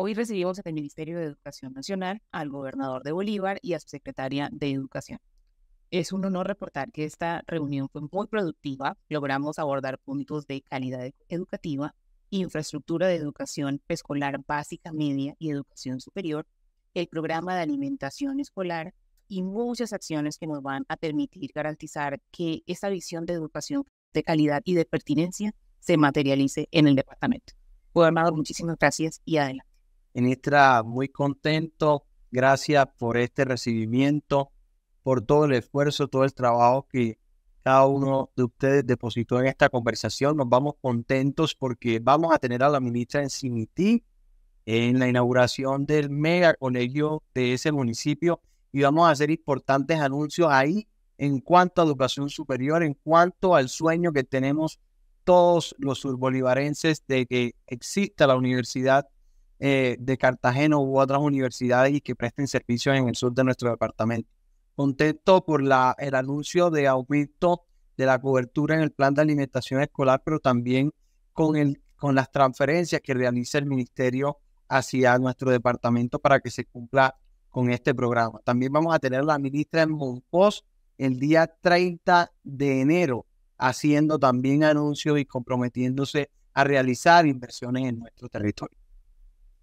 Hoy recibimos al Ministerio de Educación Nacional al gobernador de Bolívar y a su secretaria de Educación. Es un honor reportar que esta reunión fue muy productiva. Logramos abordar puntos de calidad educativa, infraestructura de educación preescolar, básica, media y educación superior, el programa de alimentación escolar y muchas acciones que nos van a permitir garantizar que esta visión de educación de calidad y de pertinencia se materialice en el departamento. Gobernador, muchísimas gracias y adelante. Ministra, muy contento. Gracias por este recibimiento, por todo el esfuerzo, todo el trabajo que cada uno de ustedes depositó en esta conversación. Nos vamos contentos porque vamos a tener a la ministra en Cimití en la inauguración del mega colegio de ese municipio y vamos a hacer importantes anuncios ahí en cuanto a educación superior, en cuanto al sueño que tenemos todos los surbolivarenses de que exista la universidad eh, de Cartagena u otras universidades y que presten servicios en el sur de nuestro departamento. Contento por el anuncio de aumento de la cobertura en el plan de alimentación escolar, pero también con, las transferencias que realiza el ministerio hacia nuestro departamento para que se cumpla con este programa. También vamos a tener la ministra en Monpós el día 30 de enero haciendo también anuncios y comprometiéndose a realizar inversiones en nuestro territorio.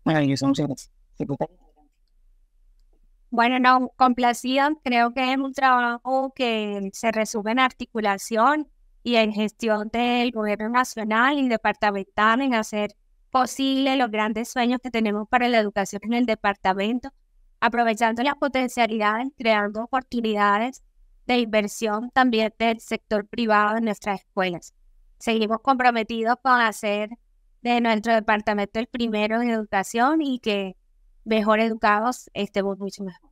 Bueno, no, complacido. creo que es un trabajo que se resume en articulación y en gestión del gobierno nacional y departamental, en hacer posible los grandes sueños que tenemos para la educación en el departamento, aprovechando las potencialidades, creando oportunidades de inversión también del sector privado en nuestras escuelas. Seguimos comprometidos con hacer de nuestro departamento el primero en educación y que mejor educados estemos mucho mejor.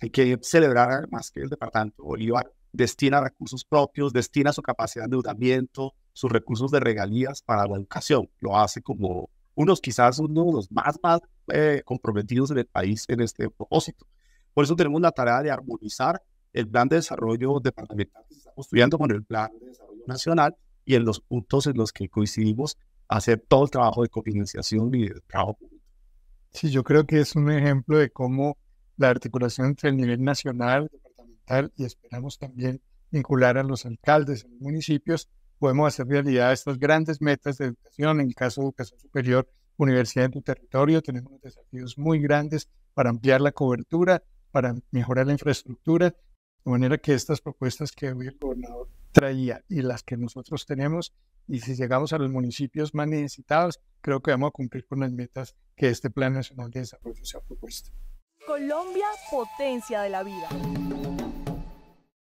Hay que celebrar más que el departamento Bolívar destina recursos propios, destina su capacidad de endeudamiento, sus recursos de regalías para la educación. Lo hace como unos quizás uno de los más, más eh, comprometidos en el país en este propósito. Por eso tenemos la tarea de armonizar el plan de desarrollo departamental que estamos estudiando con el plan de desarrollo nacional y en los puntos en los que coincidimos, hacer todo el trabajo de cofinanciación y de trabajo público. Sí, yo creo que es un ejemplo de cómo la articulación entre el nivel nacional, departamental y esperamos también vincular a los alcaldes en los municipios, podemos hacer realidad estas grandes metas de educación, en el caso de educación superior, universidad en tu territorio, tenemos desafíos muy grandes para ampliar la cobertura, para mejorar la infraestructura de manera que estas propuestas que hoy el gobernador traía y las que nosotros tenemos, y si llegamos a los municipios más necesitados, creo que vamos a cumplir con las metas que este Plan Nacional de Desarrollo se ha propuesto. Colombia, potencia de la vida.